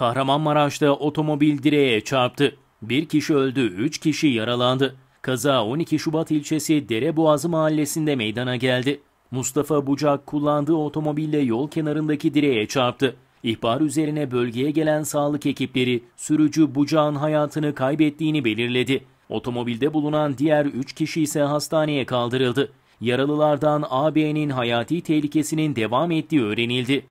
Kahramanmaraş'ta otomobil direğe çarptı. Bir kişi öldü, üç kişi yaralandı. Kaza 12 Şubat ilçesi Dereboğazı mahallesinde meydana geldi. Mustafa Bucak kullandığı otomobille yol kenarındaki direğe çarptı. İhbar üzerine bölgeye gelen sağlık ekipleri sürücü Bucak'ın hayatını kaybettiğini belirledi. Otomobilde bulunan diğer 3 kişi ise hastaneye kaldırıldı. Yaralılardan AB'nin hayati tehlikesinin devam ettiği öğrenildi.